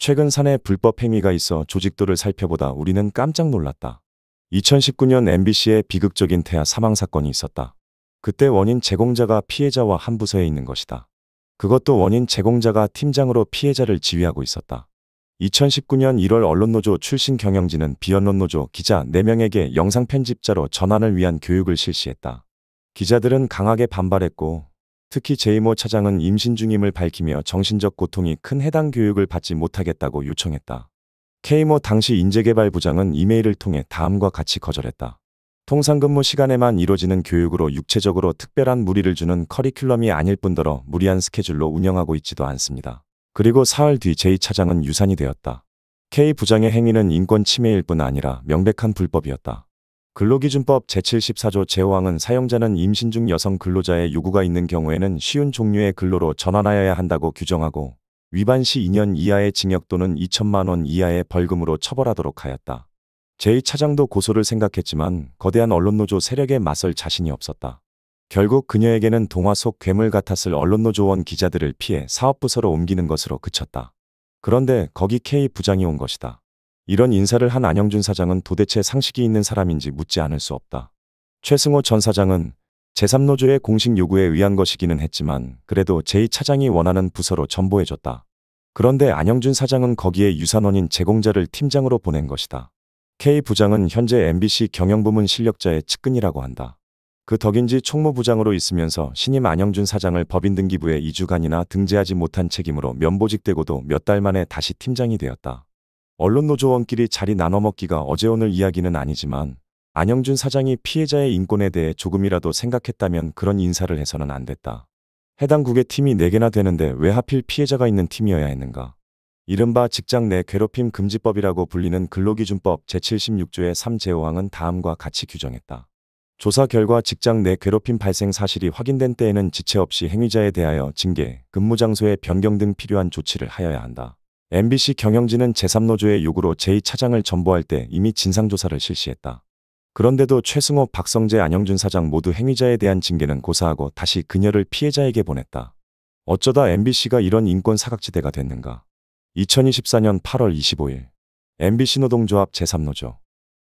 최근 산에 불법 행위가 있어 조직도를 살펴보다 우리는 깜짝 놀랐다. 2019년 MBC의 비극적인 태아 사망 사건이 있었다. 그때 원인 제공자가 피해자와 한 부서에 있는 것이다. 그것도 원인 제공자가 팀장으로 피해자를 지휘하고 있었다. 2019년 1월 언론노조 출신 경영진은 비언론노조 기자 4명에게 영상 편집자로 전환을 위한 교육을 실시했다. 기자들은 강하게 반발했고 특히 제이모 차장은 임신 중임을 밝히며 정신적 고통이 큰 해당 교육을 받지 못하겠다고 요청했다. 케이모 당시 인재개발부장은 이메일을 통해 다음과 같이 거절했다. 통상근무 시간에만 이루어지는 교육으로 육체적으로 특별한 무리를 주는 커리큘럼이 아닐 뿐더러 무리한 스케줄로 운영하고 있지도 않습니다. 그리고 사흘 뒤 제이 차장은 유산이 되었다. K 부장의 행위는 인권 침해일 뿐 아니라 명백한 불법이었다. 근로기준법 제74조 제5항은 사용자는 임신 중 여성 근로자의 요구가 있는 경우에는 쉬운 종류의 근로로 전환하여야 한다고 규정하고 위반 시 2년 이하의 징역 또는 2천만 원 이하의 벌금으로 처벌하도록 하였다. 제2차장도 고소를 생각했지만 거대한 언론노조 세력에 맞설 자신이 없었다. 결국 그녀에게는 동화 속 괴물 같았을 언론노조원 기자들을 피해 사업부서로 옮기는 것으로 그쳤다. 그런데 거기 K 부장이 온 것이다. 이런 인사를 한 안영준 사장은 도대체 상식이 있는 사람인지 묻지 않을 수 없다. 최승호 전 사장은 제3노조의 공식 요구에 의한 것이기는 했지만 그래도 제2차장이 원하는 부서로 전보해줬다. 그런데 안영준 사장은 거기에 유산원인 제공자를 팀장으로 보낸 것이다. K 부장은 현재 MBC 경영부문 실력자의 측근이라고 한다. 그 덕인지 총무부장으로 있으면서 신임 안영준 사장을 법인등기부에 2주간이나 등재하지 못한 책임으로 면보직되고도 몇 달 만에 다시 팀장이 되었다. 언론노조원끼리 자리 나눠먹기가 어제오늘 이야기는 아니지만 안영준 사장이 피해자의 인권에 대해 조금이라도 생각했다면 그런 인사를 해서는 안 됐다. 해당 국의 팀이 4개나 되는데 왜 하필 피해자가 있는 팀이어야 했는가. 이른바 직장 내 괴롭힘 금지법이라고 불리는 근로기준법 제76조의 3제호항은 다음과 같이 규정했다. 조사 결과 직장 내 괴롭힘 발생 사실이 확인된 때에는 지체 없이 행위자에 대하여 징계, 근무 장소의 변경 등 필요한 조치를 하여야 한다. MBC 경영진은 제3노조의 요구로 제2차장을 전보할 때 이미 진상조사를 실시했다. 그런데도 최승호, 박성재, 안영준 사장 모두 행위자에 대한 징계는 고사하고 다시 그녀를 피해자에게 보냈다. 어쩌다 MBC가 이런 인권 사각지대가 됐는가. 2024년 8월 25일 MBC 노동조합 제3노조